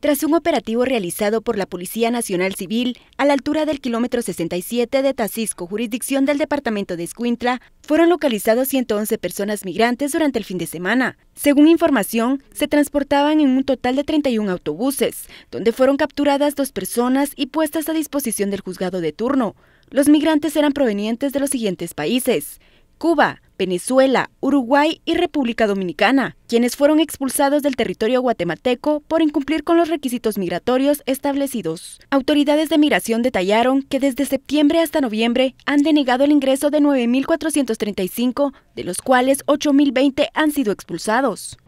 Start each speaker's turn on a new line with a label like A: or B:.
A: Tras un operativo realizado por la Policía Nacional Civil a la altura del kilómetro 67 de Tacisco, jurisdicción del departamento de Escuintla, fueron localizados 111 personas migrantes durante el fin de semana. Según información, se transportaban en un total de 31 autobuses, donde fueron capturadas dos personas y puestas a disposición del juzgado de turno. Los migrantes eran provenientes de los siguientes países: Cuba, Venezuela, Uruguay y República Dominicana, quienes fueron expulsados del territorio guatemalteco por incumplir con los requisitos migratorios establecidos. Autoridades de migración detallaron que desde septiembre hasta noviembre han denegado el ingreso de 9.435, de los cuales 8.020 han sido expulsados.